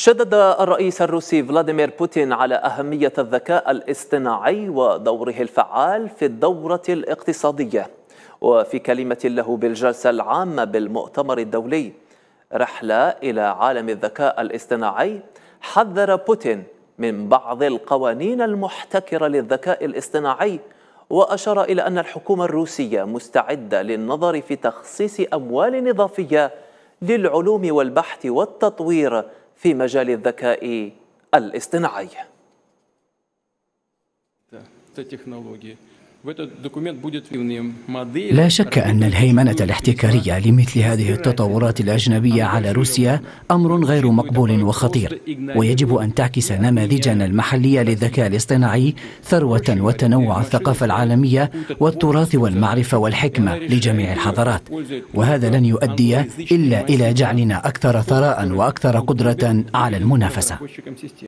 شدد الرئيس الروسي فلاديمير بوتين على أهمية الذكاء الاصطناعي ودوره الفعال في الدورة الاقتصادية وفي كلمة له بالجلسة العامة بالمؤتمر الدولي رحلة إلى عالم الذكاء الاصطناعي حذر بوتين من بعض القوانين المحتكرة للذكاء الاصطناعي وأشار إلى أن الحكومة الروسية مستعدة للنظر في تخصيص أموال إضافية للعلوم والبحث والتطوير في مجال الذكاء الاصطناعي. لا شك أن الهيمنة الاحتكارية لمثل هذه التطورات الأجنبية على روسيا أمر غير مقبول وخطير ويجب أن تعكس نماذجنا المحلية للذكاء الاصطناعي ثروة وتنوع الثقافة العالمية والتراث والمعرفة والحكمة لجميع الحضارات وهذا لن يؤدي إلا إلى جعلنا أكثر ثراء وأكثر قدرة على المنافسة